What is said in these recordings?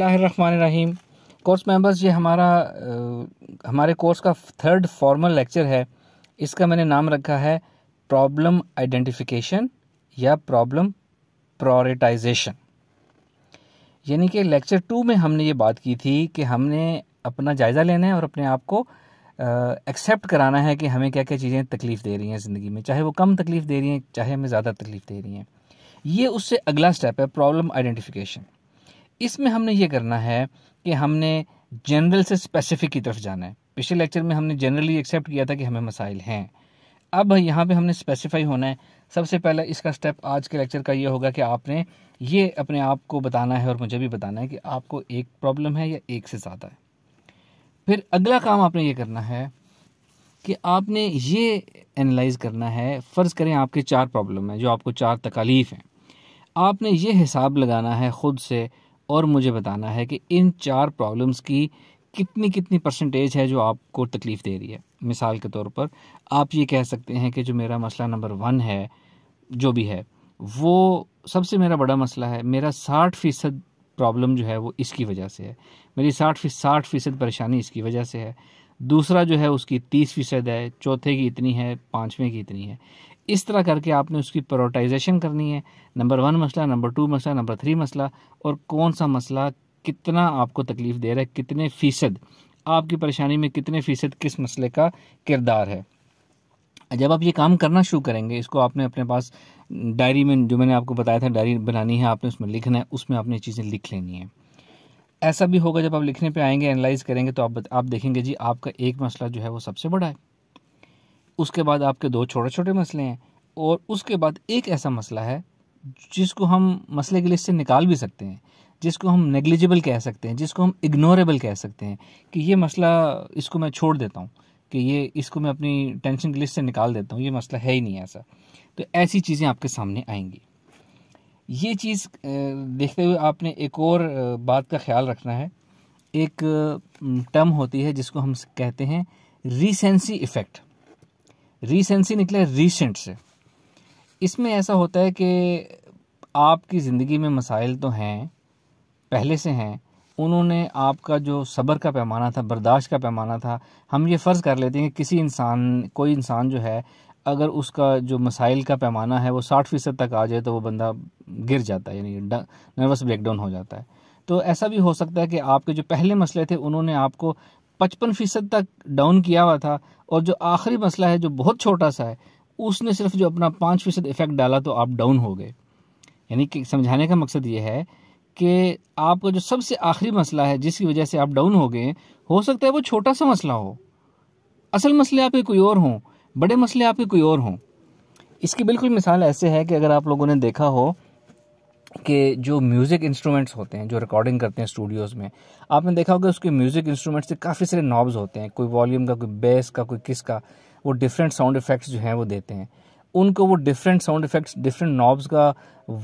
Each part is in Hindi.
बसमीम कोर्स मेंबर्स ये हमारा आ, हमारे कोर्स का थर्ड फॉर्मल लेक्चर है इसका मैंने नाम रखा है प्रॉब्लम आइडेंटिफिकेशन या प्रॉब्लम प्रोरिटाइजेशन यानी कि लेक्चर टू में हमने ये बात की थी कि हमने अपना जायज़ा लेना है और अपने आप को एक्सेप्ट कराना है कि हमें क्या क्या चीज़ें तकलीफ़ दे रही हैं ज़िंदगी में चाहे वो कम तकलीफ़ दे रही हैं चाहे हमें ज़्यादा तकलीफ़ दे रही हैं ये उससे अगला स्टेप है प्रॉब्लम आइडेंटिफिकेशन इसमें हमने ये करना है कि हमने जनरल से स्पेसिफिक की तरफ जाना है पिछले लेक्चर में हमने जनरली एक्सेप्ट किया था कि हमें मसाइल हैं अब यहाँ पे हमने स्पेसिफाई होना है सबसे पहला इसका स्टेप आज के लेक्चर का ये होगा कि आपने ये अपने आप को बताना है और मुझे भी बताना है कि आपको एक प्रॉब्लम है या एक से ज़्यादा है फिर अगला काम आपने ये करना है कि आपने ये एनालाइज करना है फ़र्ज़ करें आपके चार प्रॉब्लम हैं जो आपको चार तकालीफ हैं आपने ये हिसाब लगाना है ख़ुद से और मुझे बताना है कि इन चार प्रॉब्लम्स की कितनी कितनी परसेंटेज है जो आपको तकलीफ़ दे रही है मिसाल के तौर पर आप ये कह सकते हैं कि जो मेरा मसला नंबर वन है जो भी है वो सबसे मेरा बड़ा मसला है मेरा साठ फ़ीसद प्रॉब्लम जो है वो इसकी वजह से है मेरी साठ फीस साठ फ़ीसद परेशानी इसकी वजह से है दूसरा जो है उसकी तीस फ़ीसद है चौथे की इतनी है पाँचवें की इतनी है इस तरह करके आपने उसकी प्रोटाइजेशन करनी है नंबर वन मसला नंबर टू मसला नंबर थ्री मसला और कौन सा मसला कितना आपको तकलीफ़ दे रहा है कितने फ़ीसद आपकी परेशानी में कितने फ़ीसद किस मसले का किरदार है जब आप ये काम करना शुरू करेंगे इसको आपने अपने पास डायरी में जो मैंने आपको बताया था डायरी बनानी है आपने उसमें लिखना है उसमें आपने चीज़ें लिख लेनी है ऐसा भी होगा जब आप लिखने पे आएंगे एनालाइज करेंगे तो आप आप देखेंगे जी आपका एक मसला जो है वो सबसे बड़ा है उसके बाद आपके दो छोटे छोटे मसले हैं और उसके बाद एक ऐसा मसला है जिसको हम मसले की लिस्ट से निकाल भी सकते हैं जिसको हम नेग्लिजिबल कह सकते हैं जिसको हम इग्नोरेबल कह सकते हैं कि ये मसला इसको मैं छोड़ देता हूँ कि ये इसको मैं अपनी टेंशन की लिस्ट से निकाल देता हूँ ये मसला है ही नहीं ऐसा तो ऐसी चीज़ें आपके सामने आएंगी ये चीज़ देखते हुए आपने एक और बात का ख्याल रखना है एक टर्म होती है जिसको हम कहते हैं रिसेंसी इफ़ेक्ट रिसेंसी निकला है रीसेंट से इसमें ऐसा होता है कि आपकी ज़िंदगी में मसाइल तो हैं पहले से हैं उन्होंने आपका जो सब्र का पैमाना था बर्दाश्त का पैमाना था हम ये फ़र्ज़ कर लेते हैं कि किसी इंसान कोई इंसान जो है अगर उसका जो मसाइल का पैमाना है वो साठ फ़ीसद तक आ जाए तो वो बंदा गिर जाता है यानी नर्वस ब्रेकडाउन हो जाता है तो ऐसा भी हो सकता है कि आपके जो पहले मसले थे उन्होंने आपको पचपन फीसद तक डाउन किया हुआ था और जो आखिरी मसला है जो बहुत छोटा सा है उसने सिर्फ जो अपना पाँच फीसद इफेक्ट डाला तो आप डाउन हो गए यानी कि समझाने का मकसद ये है कि आपका जो सबसे आखिरी मसला है जिसकी वजह से आप डाउन हो गए हो सकता है वो छोटा सा मसला हो असल मसले आपके कोई और हों बड़े मसले आपके कोई और हों इसकी बिल्कुल मिसाल ऐसे है कि अगर आप लोगों ने देखा हो के जो म्यूज़िक इंस्ट्रूमेंट्स होते हैं जो रिकॉर्डिंग करते हैं स्टूडियोज़ में आपने देखा होगा उसके म्यूज़िक इंस्ट्रूमेंट्स से काफ़ी सारे नॉब्स होते हैं कोई वॉल्यूम का कोई बेस का कोई किस का वो डिफरेंट साउंड इफ़ेक्ट्स जो हैं वो देते हैं उनको वो different sound effects different knobs का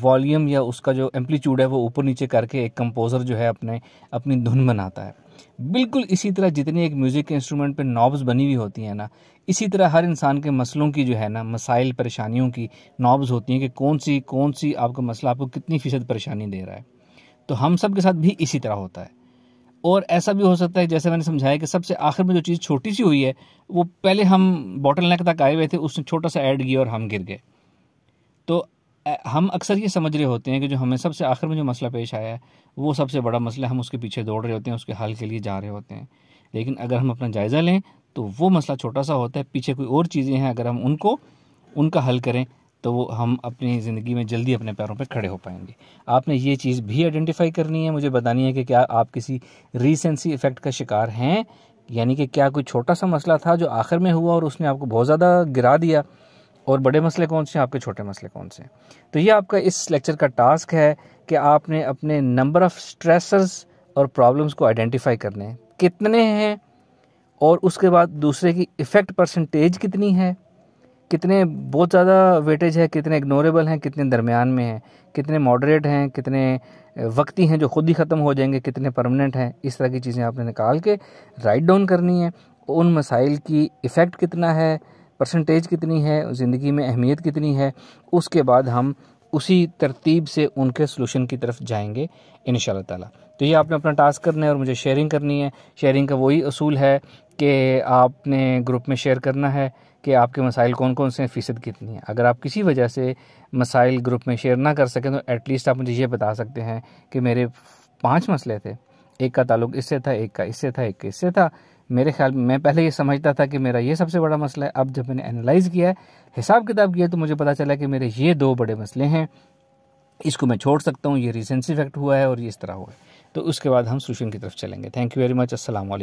वॉल्यूम या उसका जो एम्पलीट्यूड है वो ऊपर नीचे करके एक कंपोज़र जो है अपने अपनी धुन बनाता है बिल्कुल इसी तरह जितनी एक म्यूज़िक के इंस्ट्रूमेंट पे नॉब्स बनी हुई होती हैं ना इसी तरह हर इंसान के मसलों की जो है ना मसाइल परेशानियों की नॉब्स होती हैं कि कौन सी कौन सी आपका मसला आपको कितनी फ़ीसद परेशानी दे रहा है तो हम सब के साथ भी इसी तरह होता है और ऐसा भी हो सकता है जैसे मैंने समझाया कि सबसे आखिर में जो चीज़ छोटी सी हुई है वो पहले हम बॉटल नेक तक आए हुए थे उसने छोटा सा ऐड किया और हम गिर गए तो हम अक्सर ये समझ रहे होते हैं कि जो हमें सबसे आखिर में जो मसला पेश आया है वो सबसे बड़ा मसला हम उसके पीछे दौड़ रहे होते हैं उसके हल के लिए जा रहे होते हैं लेकिन अगर हम अपना जायज़ा लें तो वो मसला छोटा सा होता है पीछे कोई और चीज़ें हैं अगर हम उनको उनका हल करें तो वो हम अपनी ज़िंदगी में जल्दी अपने पैरों पर पे खड़े हो पाएंगे आपने ये चीज़ भी आइडेंटिफाई करनी है मुझे बतानी है कि क्या आप किसी रिसेंसी इफ़ेक्ट का शिकार हैं यानी कि क्या कोई छोटा सा मसला था जो आखिर में हुआ और उसने आपको बहुत ज़्यादा गिरा दिया और बड़े मसले कौन से हैं आपके छोटे मसले कौन से हैं तो ये आपका इस लेक्चर का टास्क है कि आपने अपने नंबर ऑफ़ स्ट्रेसर्स और प्रॉब्लम्स को आइडेंटिफाई करने हैं कितने हैं और उसके बाद दूसरे की इफ़ेक्ट परसेंटेज कितनी है कितने बहुत ज़्यादा वेटेज है कितने इग्नोरेबल हैं कितने दरमियान में हैं कितने मॉडरेट हैं कितने वक्ती हैं जो खुद ही ख़त्म हो जाएंगे कितने परमानेंट हैं इस तरह की चीज़ें आपने निकाल के राइट डाउन करनी है उन मसाइल की इफ़ेक्ट कितना है परसेंटेज कितनी है ज़िंदगी में अहमियत कितनी है उसके बाद हम उसी तरतीब से उनके सोलूशन की तरफ जाएंगे इन ताला तो ये आपने अपना टास्क करना है और मुझे शेयरिंग करनी है शेयरिंग का वही असूल है कि आपने ग्रुप में शेयर करना है कि आपके मसाइल कौन कौन से हैं फ़ीसद कितनी है अगर आप किसी वजह से मसाइल ग्रुप में शेयर ना कर सकें तो एटलीस्ट आप मुझे ये बता सकते हैं कि मेरे पाँच मसले थे एक का ताल्लुक इससे था एक का इससे था एक का इससे था मेरे ख्याल में मैं पहले ये समझता था कि मेरा ये सबसे बड़ा मसला है अब जब मैंने एनालाइज़ किया है हिसाब किताब किया तो मुझे पता चला कि मेरे ये दो बड़े मसले हैं इसको मैं छोड़ सकता हूँ ये रिसेंसी इफेक्ट हुआ है और ये इस तरह हुआ है तो उसके बाद हम सोल्यूशन की तरफ चलेंगे थैंक यू वेरी मच असल